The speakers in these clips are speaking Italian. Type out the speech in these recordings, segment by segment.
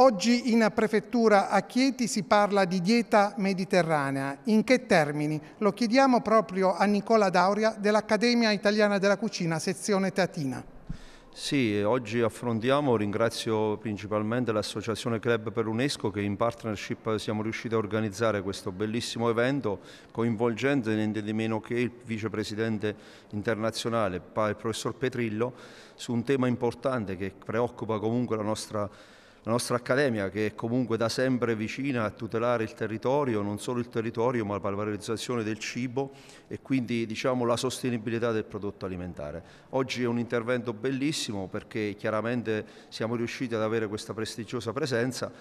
Oggi in prefettura a Chieti si parla di dieta mediterranea. In che termini? Lo chiediamo proprio a Nicola Dauria dell'Accademia Italiana della Cucina, sezione Teatina. Sì, oggi affrontiamo, ringrazio principalmente l'Associazione Club per l'UNESCO che in partnership siamo riusciti a organizzare questo bellissimo evento coinvolgente niente di meno che il vicepresidente internazionale, il professor Petrillo, su un tema importante che preoccupa comunque la nostra la nostra Accademia che è comunque da sempre vicina a tutelare il territorio, non solo il territorio ma la valorizzazione del cibo e quindi diciamo, la sostenibilità del prodotto alimentare. Oggi è un intervento bellissimo perché chiaramente siamo riusciti ad avere questa prestigiosa presenza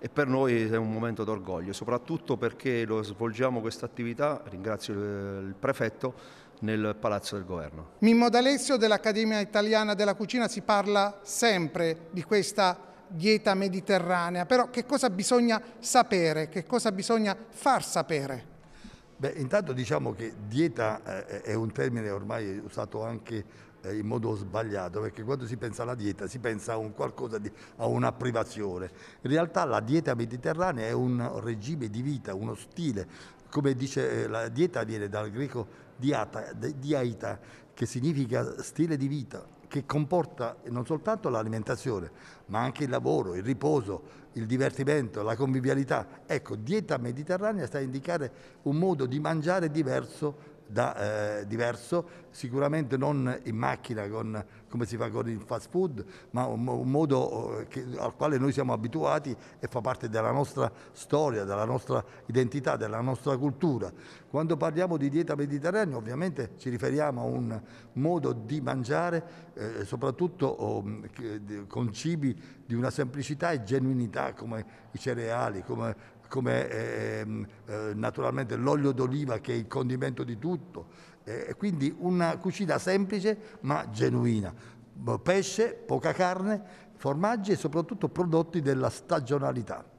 e per noi è un momento d'orgoglio, soprattutto perché lo svolgiamo questa attività, ringrazio il prefetto, nel Palazzo del Governo. Mimmo D'Alessio dell'Accademia Italiana della Cucina si parla sempre di questa dieta mediterranea, però che cosa bisogna sapere, che cosa bisogna far sapere? Beh, intanto diciamo che dieta eh, è un termine ormai usato anche eh, in modo sbagliato, perché quando si pensa alla dieta si pensa a un qualcosa di, a una privazione. In realtà la dieta mediterranea è un regime di vita, uno stile. Come dice eh, la dieta viene dal greco diata, diaita, che significa stile di vita che comporta non soltanto l'alimentazione, ma anche il lavoro, il riposo, il divertimento, la convivialità. Ecco, dieta mediterranea sta a indicare un modo di mangiare diverso da, eh, diverso, sicuramente non in macchina con, come si fa con il fast food, ma un, un modo eh, che, al quale noi siamo abituati e fa parte della nostra storia, della nostra identità, della nostra cultura. Quando parliamo di dieta mediterranea ovviamente ci riferiamo a un modo di mangiare eh, soprattutto oh, con cibi di una semplicità e genuinità come i cereali, come come ehm, eh, naturalmente l'olio d'oliva che è il condimento di tutto. Eh, quindi una cucina semplice ma genuina. Pesce, poca carne, formaggi e soprattutto prodotti della stagionalità.